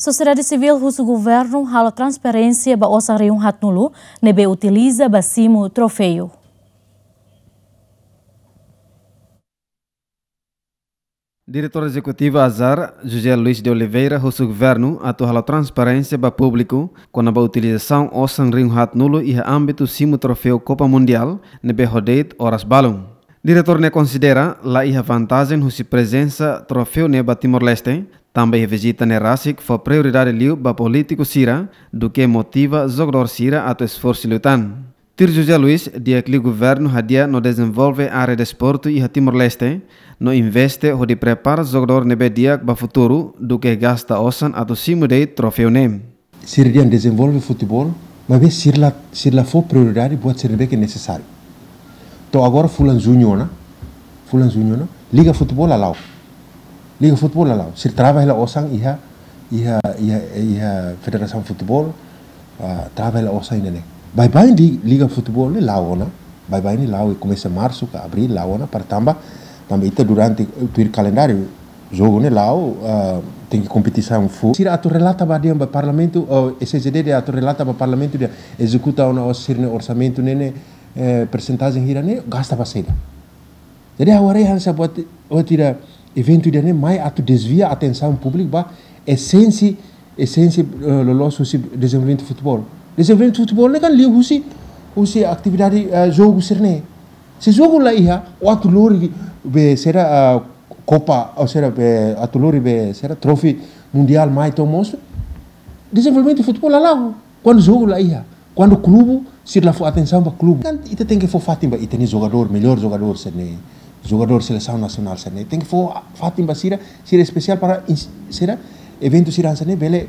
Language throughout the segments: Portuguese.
Sociedade Civil russo governo hala transparência ba osa reun hat nulu, nebe utiliza basimo trofeio. Diretor Executivo Azar, José Luiz de Oliveira, russo governo atuala transparência para público com a utilização ou sanrim hat nulo e âmbito simo troféu Copa Mundial, nebe rodeit horas balão. Diretor ne considera la iha vantagem russi presença troféu neba Timor-Leste, também visita Nerasik foi prioridade liu para político Sira do que motiva jogador Sira a esforço lutan. Tir José Luiz dia que o governo hadia no desenvolve a área de esporte e Timor-Leste, no investe ou de prepara jogador nebe dia para futuro do que gasta osan a cimo de troféu nem. Sirdian desenvolve futebol, mas se lá for prioridade pode ser bem que é necessário. Então agora fulan junior, né? fulan junior, né? liga futebol lá. Liga Futebol lá lá Se trabalha osang iha iha iha iha Federação Futebol uh, ah, trabalha osang nene. Vai vai di Liga Futebol lá o na Vai vai ni lau e começa março ka abril lá o na para tamba tamba ita durante eh, o teu calendário jogo ne lau uh, tem que competição fu. Se a tu relata para dia ba parlamento o SGD de a tu relata ba parlamento dia executa ona osirne orçamento nene eh, percentagem hirane gasta para baseda. Jadi awalnya hansa buat buat tidak eventuele mais atu desvia atenção pública a essência, a essência do eh, nosso desenvolvimento futebol desenvolvimento futebol ne kan se husi husi atividade uh, jogo sirne se jogo lá iha o atu lori be será uh, eh, copa ou será be atu lori be será trophy mundial mais tão monstro. desenvolvimento futebol lá quando jogo lá iha quando clube se lá for atenção para clube então ita tem que for fatima ita ni jogador melhor jogador sirne jogador da seleção nacional sene tem que for fatim basira sira especial para sira evento sira sene bele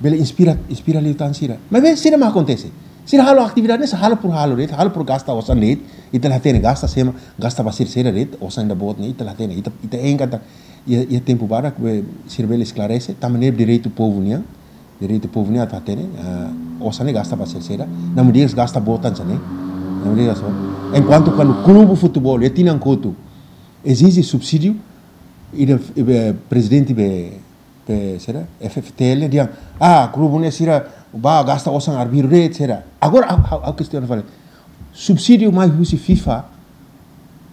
bele inspira inspira li tan sira mas bem sira ma acontece sira halo atividade nessa halo por halo ret halo por gasta osan net itala tene gasta sema gasta basir sira ret osan da bot ne itala tene ita ita engata ia tempo para que sira bele esclarece também direito povo né direito povo né atene ah, osan gasta basir sira na mulheres gasta botan sene na mulheres oh. enquanto quando clube futebol ele tinha coto exige subsídio e o eh, presidente be eh, eh, será FFTL diz ah clube né será ba gastar o sang arbiro né será agora a, a questão vale é subsídio mais o FIFA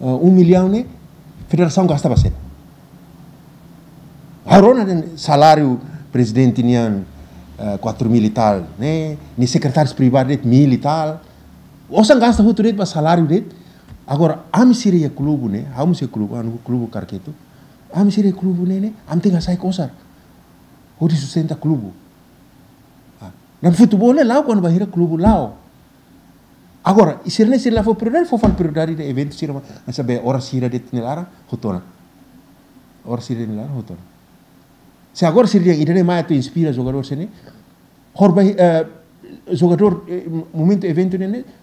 uh, um milhão né federação gasta bastante agora é salário presidente nian uh, 4 mil e tal né nem secretários privados né? mil e tal o sang gasta muito né para salário né Agora, am siri ya klubu ne, am siri klubu, anu klubu karketu, am siri klubu ne ne, am tenga sai kosar, hodi sustenta klubu. nam futebol é lá bahira vai ir clube Agora, isirne se ele se lá for prioridade, for falar prioridade de evento, se não saber hora se irá de tinelara, rotona. Hora se de tinelara, rotona. Se agora se irá, irá mais tu inspira jogador se né, horba eh, jogador eh, momento evento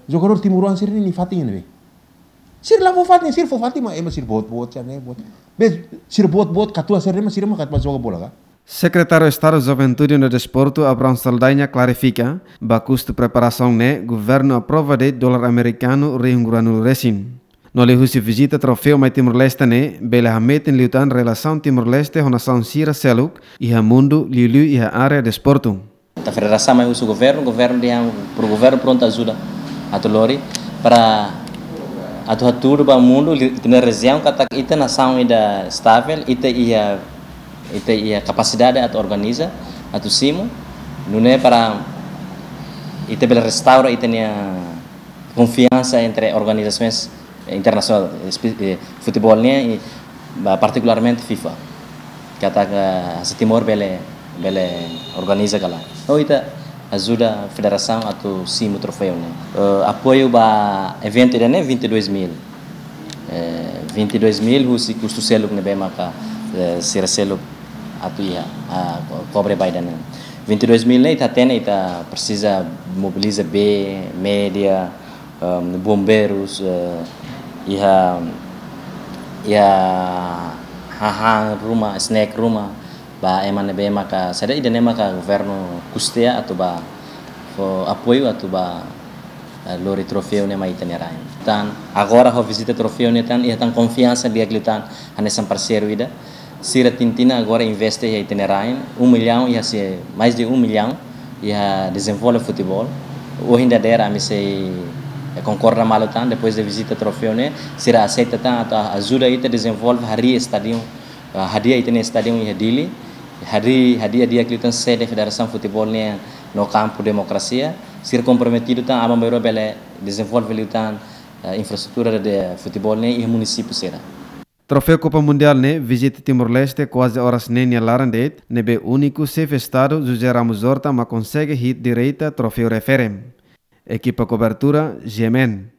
jogador timuruan se irá nem fatinha Sir ni sir ni sir sir katua sir eh, sir eh, bola Secretário de Estado de Juventude e Desporto, Abraão Saldanha, clarifica que custo preparação né, governo aprova de dólar americano reungurano resin. No lehusi visita troféu mais Timor-Leste né, bela hamet em liutan relação Timor-Leste com nação Sira Seluk e a mundo liu e a área de desporto. A federação mai é o governo, o governo de o governo pronto ajuda a Tolori para Iya, iya atau haturu ba mundu gina reziam katak ita na saung ida staffel ita ia ita ia kapasidade atu organiza atu simu nune para ita bela restaura ita nia confiança entre organizações internacional eh, futebolnya e particularmente FIFA kata as Timor bele bele organiza kala oh ita ajuda a federação a tu sim o troféu né uh, apoio ba evento ele né 22 mil 22 eh, mil o eh, se custo selo né bem maca ser selo a tu ia a cobre baida né 22 mil né tá tendo tá precisa mobiliza b média um, bombeiros uh, ia ia haha rumah snack rumah ba emane be maka sada idene maka governo custea atau ba fo apoio atau ba eh, lori trofeu ne mai tenerai tan agora ho visita trofeu ne tan ia tan confiança dia glitan anesan parceiro ida Sira Tintina agora investe em um milhão, ia se mais de um milhão, ia desenvolve futebol. Hoje ainda dera, me sei eh, concorda malo tanto, depois de visita troféu, né? Sira aceita tanto, ajuda aí, desenvolve, haria estadio, eh, haria aí, estadio, ia dili hari a dia kilitan sede federação futebolnya no campo democracia ser comprometido tan ama mero bele desenvolve litan eh, infraestrutura de futebolnya e município será Troféu Copa Mundial ne visita Timor-Leste quase horas nem alaran de nebe único chefe estado José Ramos Horta ma consegue hit direita troféu referem. Equipa cobertura Gemen.